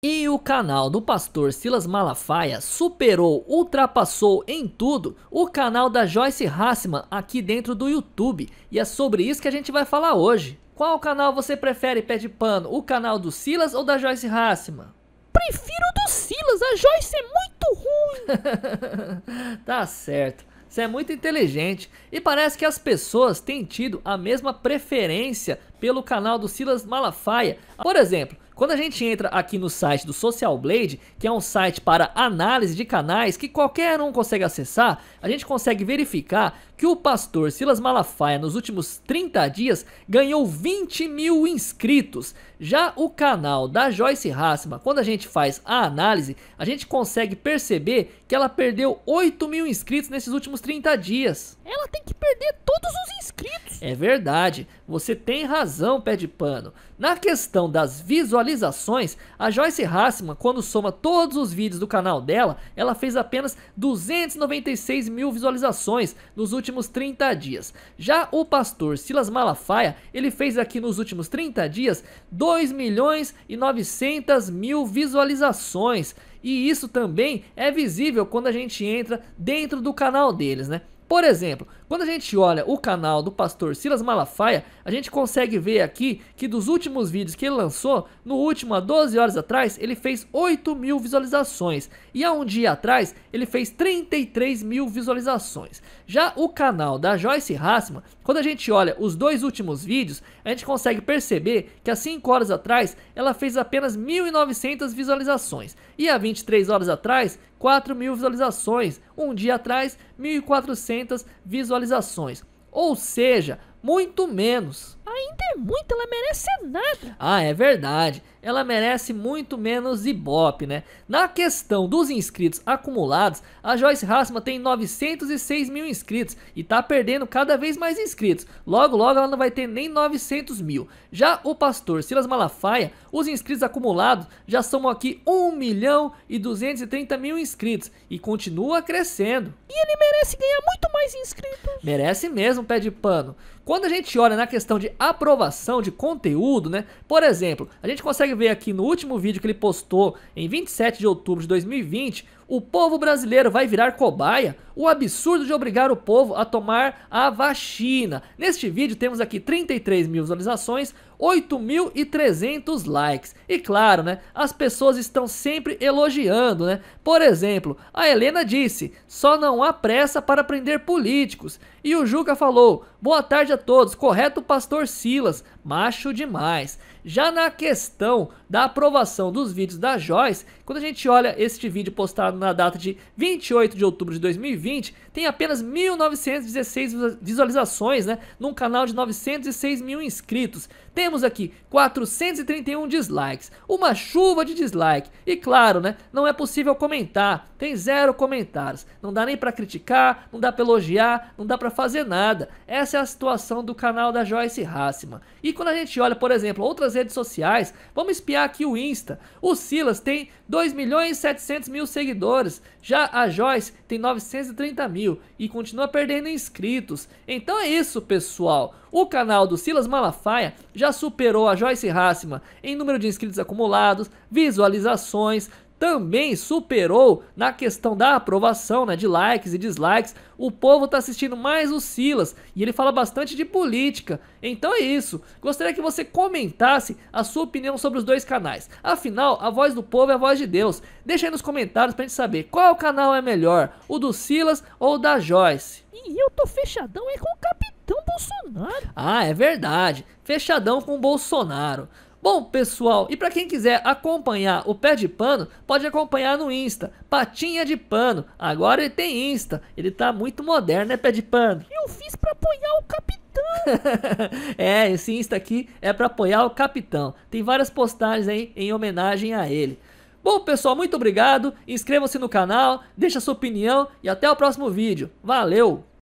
E o canal do pastor Silas Malafaia superou, ultrapassou em tudo o canal da Joyce Hassman aqui dentro do YouTube. E é sobre isso que a gente vai falar hoje. Qual canal você prefere, pé de pano? O canal do Silas ou da Joyce Hassman? Prefiro o do Silas, a Joyce é muito ruim. tá certo. Você é muito inteligente e parece que as pessoas têm tido a mesma preferência pelo canal do Silas Malafaia. Por exemplo, quando a gente entra aqui no site do Social Blade, que é um site para análise de canais que qualquer um consegue acessar, a gente consegue verificar que o pastor Silas Malafaia nos últimos 30 dias ganhou 20 mil inscritos. Já o canal da Joyce Hassman, quando a gente faz a análise, a gente consegue perceber que ela perdeu 8 mil inscritos nesses últimos 30 dias. Ela tem que perder todos os inscritos. É verdade, você tem razão, pé de pano. Na questão das visualizações, a Joyce Hassman, quando soma todos os vídeos do canal dela, ela fez apenas 296 mil visualizações nos últimos 30 dias. Já o pastor Silas Malafaia, ele fez aqui nos últimos 30 dias 2 milhões e 900 mil visualizações. E isso também é visível quando a gente entra dentro do canal deles, né? Por exemplo, quando a gente olha o canal do pastor Silas Malafaia, a gente consegue ver aqui que dos últimos vídeos que ele lançou, no último há 12 horas atrás, ele fez 8 mil visualizações. E há um dia atrás, ele fez 33 mil visualizações. Já o canal da Joyce Hassman, quando a gente olha os dois últimos vídeos, a gente consegue perceber que há 5 horas atrás, ela fez apenas 1.900 visualizações. E há 23 horas atrás, 4 mil visualizações. Um dia atrás, 1.400 visualizações. Ou seja, muito menos é muito, ela merece nada. Ah, é verdade. Ela merece muito menos Ibope, né? Na questão dos inscritos acumulados, a Joyce Hasselman tem 906 mil inscritos e tá perdendo cada vez mais inscritos. Logo, logo ela não vai ter nem 900 mil. Já o pastor Silas Malafaia, os inscritos acumulados já são aqui 1 milhão e 230 mil inscritos e continua crescendo. E ele merece ganhar muito mais inscritos. Merece mesmo, pé de pano. Quando a gente olha na questão de aprovação de conteúdo, né? Por exemplo, a gente consegue ver aqui no último vídeo que ele postou em 27 de outubro de 2020, o povo brasileiro vai virar cobaia? O absurdo de obrigar o povo a tomar a vacina. Neste vídeo temos aqui 33 mil visualizações, 8.300 likes. E claro, né? As pessoas estão sempre elogiando, né? Por exemplo, a Helena disse: só não há pressa para prender políticos. E o Juca falou: boa tarde a todos, correto, Pastor Silas, macho demais. Já na questão da aprovação dos vídeos da Joyce, quando a gente olha este vídeo postado na data de 28 de outubro de 2020, tem apenas 1.916 visualizações, né? Num canal de 906 mil inscritos. Temos aqui 431 dislikes, uma chuva de dislike. E claro, né? Não é possível comentar, tem zero comentários. Não dá nem para criticar, não dá para elogiar, não dá para fazer nada. Essa é a situação do canal da Joyce Hassman. E quando a gente olha, por exemplo, outras redes sociais. Vamos espiar aqui o Insta. O Silas tem 2 milhões e 700 mil seguidores. Já a Joyce tem 930 mil e continua perdendo inscritos. Então é isso, pessoal. O canal do Silas Malafaia já superou a Joyce Rassima em número de inscritos acumulados, visualizações, também superou na questão da aprovação, né, de likes e dislikes. O povo tá assistindo mais o Silas e ele fala bastante de política. Então é isso. Gostaria que você comentasse a sua opinião sobre os dois canais. Afinal, a voz do povo é a voz de Deus. Deixa aí nos comentários pra gente saber qual canal é melhor, o do Silas ou o da Joyce. E eu tô fechadão é com o capitão Bolsonaro. Ah, é verdade. Fechadão com o Bolsonaro. Bom, pessoal, e para quem quiser acompanhar o Pé de Pano, pode acompanhar no Insta, Patinha de Pano. Agora ele tem Insta, ele tá muito moderno, né, Pé de Pano? Eu fiz para apoiar o capitão. é, esse Insta aqui é para apoiar o capitão. Tem várias postagens aí em homenagem a ele. Bom, pessoal, muito obrigado. Inscreva-se no canal, deixa sua opinião e até o próximo vídeo. Valeu!